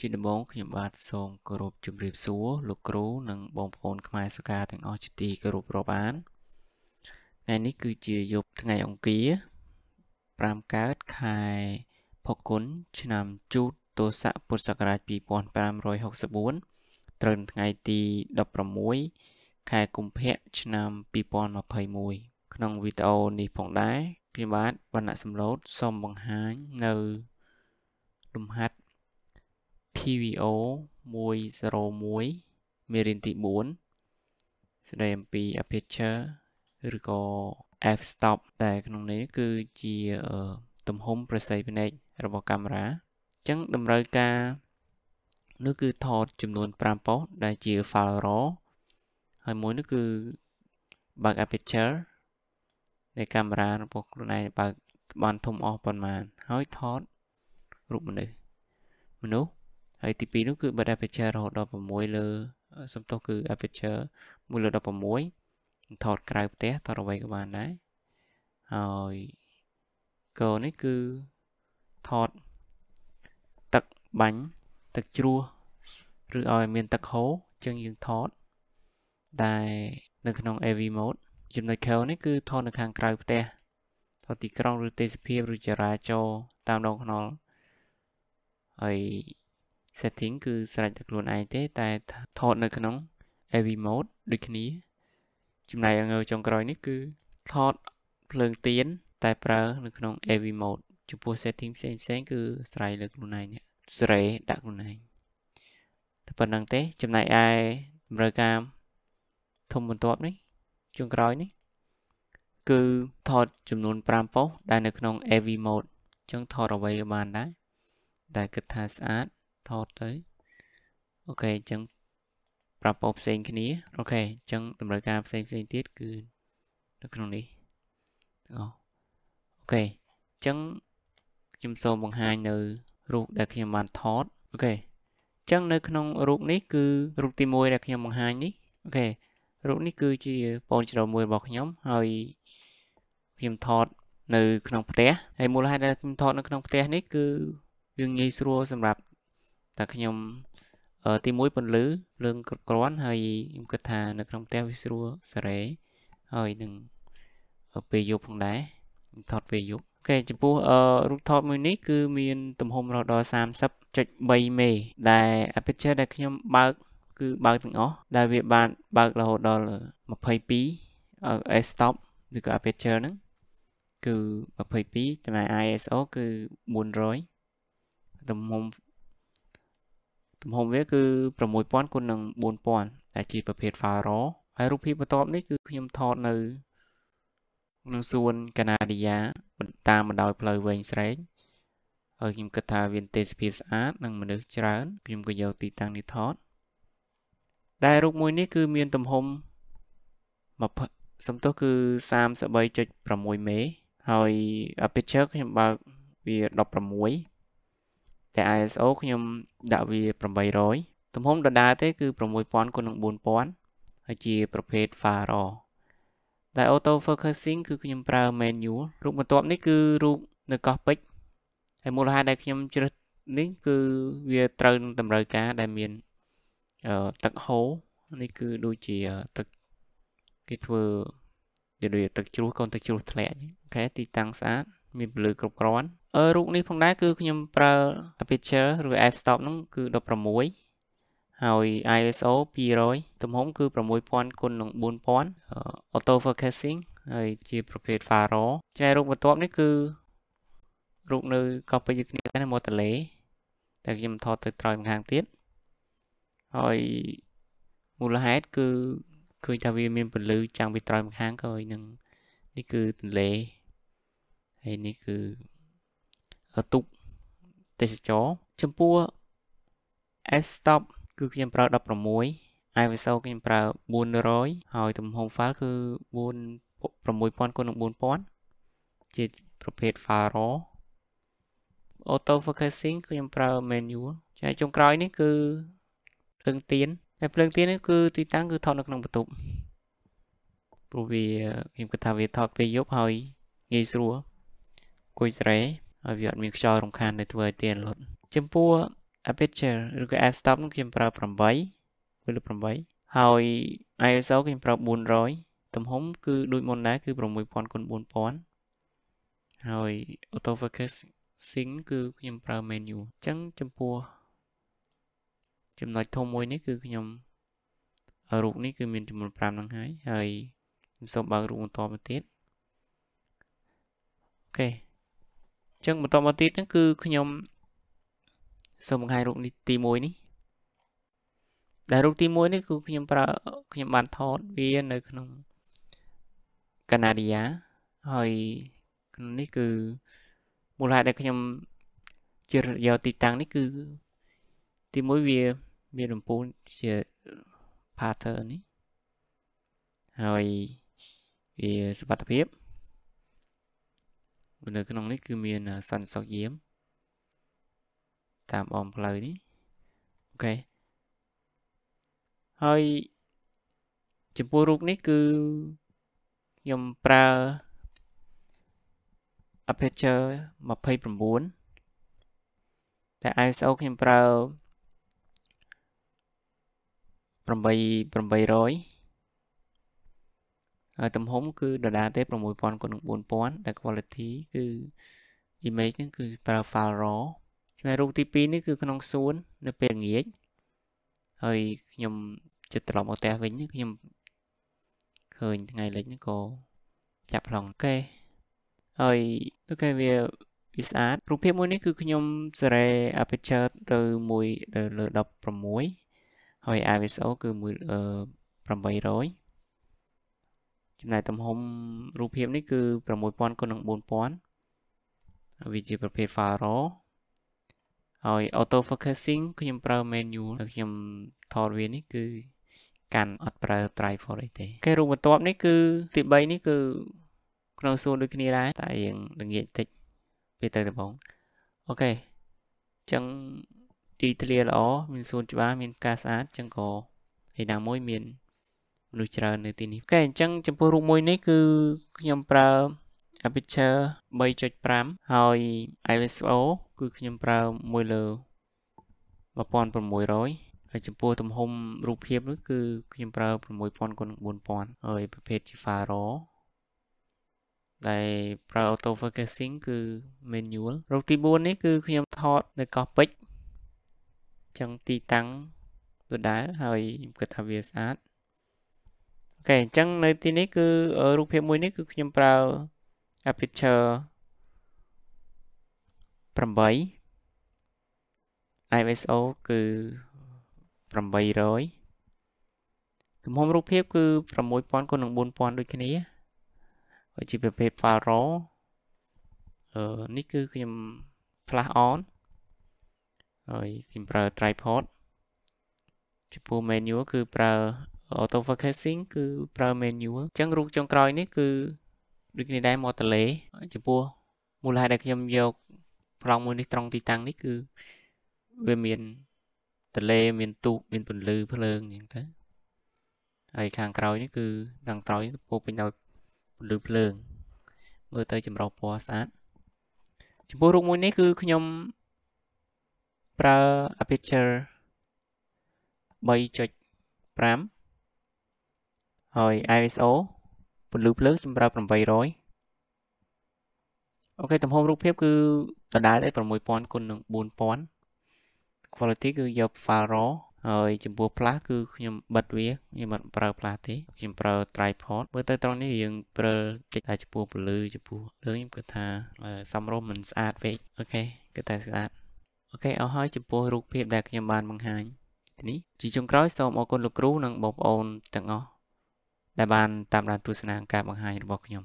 ជាដំបូងខ្ញុំបាទសូមគោរពជម្រាបសួរលោកគ្រូនិងបងប្អូនខ្មែរសកាទាំងអស់ជាទីគោរពរាប់អានថ្ងៃនេះគឺជាយប់ថ្ងៃអង្គារ5កើតខែផគុណឆ្នាំជូតទស័កពុទ្ធសករាជ2564ត្រូវថ្ងៃទី16ខែកុម្ភៈឆ្នាំ2021ក្នុងវីដេអូនេះផងដែរខ្ញុំបាទវណ្ណៈសំឡូតសូមបង្ហាញនៅលំហាត់ TVO 101មេរៀនទី4ស្ដីអំពី aperture ឬក៏ f stop តែក្នុងនេះគឺជា ទំហំប្រសិទ្ធភាពរបស់កាមេរ៉ាអញ្ចឹងតម្រូវការនោះគឺថតចំនួន5ប៉ុសដែលជា file raw ហើយមួយនោះគឺបើក aperture នៃកាមេរ៉ារបស់ខ្លួនឯងបើកបានធំអស់ប៉ុន្មានហើយថតរូបមនុស្សមនុស្សហើយទី2នោះគឺបិទ aperture រហូតដល់6លើសំទោសគឺ aperture 1លើ16ថតក្រៅផ្ទះថតអ្វីក៏បានដែរហើយកោនេះគឺថតទឹកបាញ់ទឹកជ្រោះឬឲ្យមានទឹកហូរចឹងយើងថតតែនៅក្នុង AV mode ចំណុច curl នេះគឺ ថតនៅខាងក្រៅផ្ទះថតទីក្រុងឬទេសភាពឬចរាចរណ៍តាមដងថ្នល់ហើយ setting គឺស្រេចតែខ្លួនឯងទេ តែថត នៅក្នុង AV mode ដូចគ្នាចំណែកងើចុងក្រោយនេះ គឺថតភ្លើងទៀនតែប្រើនៅក្នុង AV mode ចំពោះ setting ផ្សេងផ្សេងគឺស្រ័យលើខ្លួនឯងស្រេដាក់ខ្លួនឯងតែប៉ុណ្្នឹងទេចំណែកឯតម្រូវការធំបន្ទាប់នេះចុងក្រោយនេះគឺថតចំនួន5ប៉ុស្ដែលនៅក្នុង AV mode ចឹងថតអ្វីក៏បានដែរតែគិតថាស្អាតថតទៅអូខេអញ្ចឹងប្រាប់ពោផ្សេងគ្នាអូខេអញ្ចឹង តម្រូវការផ្សេងផ្សេងទៀតគឺនៅក្នុងនេះទាំងអស់អូខេអញ្ចឹងខ្ញុំសូមបង្ហាញនៅរូបដែលខ្ញុំបានថតអូខេអញ្ចឹង នៅ ក្នុង រូបនេះគឺរូបទី1ដែលខ្ញុំបង្ហាញនេះអូខេរូបនេះគឺជាបូនជ្រៅមួយរបស់ខ្ញុំហើយខ្ញុំថតនៅក្នុងផ្ទះហើយមូលហេតុដែលខ្ញុំថតនៅក្នុងផ្ទះនេះគឺវាងាយស្រួលសម្រាប់តែខ្ញុំទី1ពន្លឺរឿងគ្រប់គ្រាន់ហើយខ្ញុំគិតថា នៅក្នុងផ្ទះវាស្រួលសេរីហើយនឹងពេលយប់ផងដែរថតពេលយប់អូខេចំពោះរូបថតមួយនេះ គឺ មាន ទំហំរហូតដល់30.3មេដែល aperture ដែលខ្ញុំ បើក គឺបើកទាំងអស់ដែលវាបានបើករហូតដល់22 stop ឬក៏ aperture ហ្នឹងគឺ22ចំណែក ISO គឺ400ទំហំទំហំវាគឺ6000គុណនឹង4000ដែលជាប្រភេទ file raw ហើយរូបភាពបន្ទាប់នេះគឺខ្ញុំថតនៅក្នុងសួនកាណាឌីយ៉ាតាមបណ្ដោយផ្លូវវែងស្រេងហើយខ្ញុំគិតថាវាទេសភាពស្អាតនិងមនុស្សច្រើនខ្ញុំក៏យកទីតាំងនេះថតដែលរូបមួយនេះ គឺមានទំហំ20សំទោសគឺ33.6មេ ហើយ picture ខ្ញុំបើកវា16តែ ISO ខ្ញុំដាក់វា800ទំហំដដែលទេ គឺ6000គុណនឹង4000ហើយជាប្រភេទ FARO ដែល auto focusing គឺខ្ញុំប្រើ manual រូបបន្ទាប់នេះគឺរូបនៅកោះពេជ្រហើយមូលហេតុដែលខ្ញុំជ្រើសនេះគឺវាត្រូវនឹងតម្រូវការ ដែលមានទឹកហូរនេះគឺដូចជាទឹកគេធ្វើនិយាយទឹកជ្រោះកូនទឹកជ្រោះធ្លាក់អូខេ ទីតាំងស្អាតមានពន្លឺគ្រប់គ្រាន់អឺរូបនេះផងដែរគឺខ្ញុំប្រើ aperture ឬ f stop ហ្នឹងគឺ16ហើយ ISO 200ទំហំគឺ6000គុណនឹង4000 auto focusing ហើយជាប្រភេទ faro ចែករូបបន្ទាប់នេះគឺរូបនៅកោះពេជ្រគ្នានៅមាត់ទន្លេតែខ្ញុំថតទៅត្រ ாய் ម្ខាងទៀតហើយមូលហេតុគឺឃើញថាវា មានពន្លឺចាំងពីត្រ ாய் ម្ខាងក៏ហើយនឹងនេះគឺទន្លេហើយនេះគឺទុកទេសចរចំពោះ S stop គឺខ្ញុំប្រើ16 ISO ខ្ញុំប្រើ400ហើយទំហំ file គឺ4 6000គុណនឹង4000ជាប្រភេទ file raw auto focusing ខ្ញុំប្រើ manual ចាចុងក្រោយនេះគឺភ្លើងទៀនហើយភ្លើងទៀននេះគឺទីតាំងគឺថតនៅក្នុងបន្ទប់ព្រោះវាខ្ញុំគិតថាវាថតពេលយប់ហើយងាយស្រួលគួយស្រេឲ្យវាអត់មានខ្យល់រំខានដែលធ្វើឲ្យទៀនលុតចំពោះ aperture ឬក៏ f stop នោះខ្ញុំប្រើ8ឬ8ហើយ ISO ខ្ញុំប្រើ400ទំហំគឺដូចមុនដែរគឺ6000គុណ4000ហើយ auto focus sync គឺខ្ញុំប្រើ menu អញ្ចឹងចំពោះចំណុចធំមួយនេះគឺខ្ញុំរូបនេះគឺមានចំនួន5ហ្នឹងហើយហើយខ្ញុំសូមបើករូបបន្តមកទៀតអូខេចឹងបន្តមកទៀតហ្នឹងគឺខ្ញុំសូមបង្ហាញរូបនេះទី1នេះដែលរូបទី1នេះគឺ ខ្ញុំប្រើខ្ញុំបានថតវានៅ ក្នុងកាណាឌីយ៉ាហើយក្នុងនេះគឺមូលហេតុដែលខ្ញុំជ្រើសយកទីតាំងនេះគឺ ទី1វាមានរំពូលជា pattern នេះហើយវាសុខភាពនៅក្នុងនេះគឺមានសន្តិសុខយាមតាមអមផ្លូវនេះអូខេហើយចំពោះរូបនេះគឺខ្ញុំប្រើ aperture 29តែ ISO ខ្ញុំប្រើ8 800ហើយទំហំគឺដដែលទេ6000គុណនឹង4000ដែល quality គឺ image ហ្នឹងគឺប្រើ file raw ចំណែករូបទី2នេះគឺក្នុងសួននៅពេលងាចហើយខ្ញុំចិត្តត្រឡប់មកផ្ទះវិញខ្ញុំឃើញថ្ងៃលិចហ្នឹងក៏ចាប់ឡងកេហើយទៅគេវាវាស្អាតរូបភាពមួយនេះគឺខ្ញុំសេរី aperture ទៅ1លើ16ហើយ ISO គឺ1 800ចំណែកទំហំរូបភាពនេះគឺ6000គុណនឹង4000វាជាប្រភេទ file raw ហើយ auto focusing ខ្ញុំប្រើ manual ហើយខ្ញុំថតវានេះគឺ កាន់អត់ប្រើ tripod អីទេគេរូបបន្ទាប់នេះគឺទី3នេះគឺក្នុងសួនដូចគ្នាដែរតែរៀងល្ងាចតិចពេលទៅដំបងអូខេអញ្ចឹងទីធ្លាល្អមានសួនច្បារមានផ្កាស្អាតអញ្ចឹងក៏ឯណាមួយមានមនុស្សច្រើននៅទីនេះអូខេអញ្ចឹងចំពោះរូបមួយនេះគឺខ្ញុំប្រើ aperture 3.5ហើយ ISO គឺខ្ញុំប្រើមួយលើ1600ហើយចំពោះទំហំរូបភាពនោះគឺខ្ញុំប្រើ6000គុណ4000ហើយប្រភេទជា file raw ដែលប្រើ auto focusing គឺ manual រូបទី4នេះគឺខ្ញុំថតនៅកោះពេជ្រចឹងទីតាំងដដែលហើយខ្ញុំគិតថាវាស្អាតអូខេអញ្ចឹងនៅទីនេះគឺរូបភាពមួយនេះគឺខ្ញុំប្រើ aperture 8 ISO គឺ800ទំហំរូបភាពគឺ6000គុណនឹង4000ដូចគ្នាហើយជាប្រភេទ file raw អឺនេះគឺខ្ញុំ flash on ហើយខ្ញុំប្រើ tripod ចំពោះ menu គឺប្រើ auto focusing គឺប្រើ manual អញ្ចឹងរូបចុងក្រោយនេះគឺដូចគ្នាដែរមកតលេចំពោះមូលហេតុដែលខ្ញុំយកប្លង់មួយនេះត្រង់ទីតាំងនេះគឺវាមានតលេមានទូកមានពន្លឺភ្លើងអញ្ចឹងទៅហើយខាងក្រោយនេះគឺខាងក្រោយពោពេញដោយពន្លឺភ្លើង មើលទៅចម្រុះពណ៌ស្អាតចំពោះរូបមួយនេះគឺខ្ញុំប្រើ aperture 3.5ហើយ ISO ពន្លឺភ្លើងខ្ញុំប្រើ800អូខេទំហំរូបភាព គឺដដែលដែរ6000គុណនឹង4000 quality គឺយក file raw ហើយចំពោះ plus គឺខ្ញុំបិទវាខ្ញុំមិនប្រើ plus ទេខ្ញុំប្រើ tripod មើលទៅត្រង់នេះរៀងព្រិលតិចតែចំពោះពលឺចំពោះលើខ្ញុំគិតថាសំរុំមិនស្អាតពេកអូខេគិតតែស្អាតអូខេអស់ហើយចំពោះរូបភាពដែលខ្ញុំបានបង្ហាញនេះជាចុងក្រោយសូមអរគុណលោកគ្រូនិងបងប្អូនទាំងអស់ដែលបានតាមដានទស្សនាការបង្ហាញរបស់ខ្ញុំ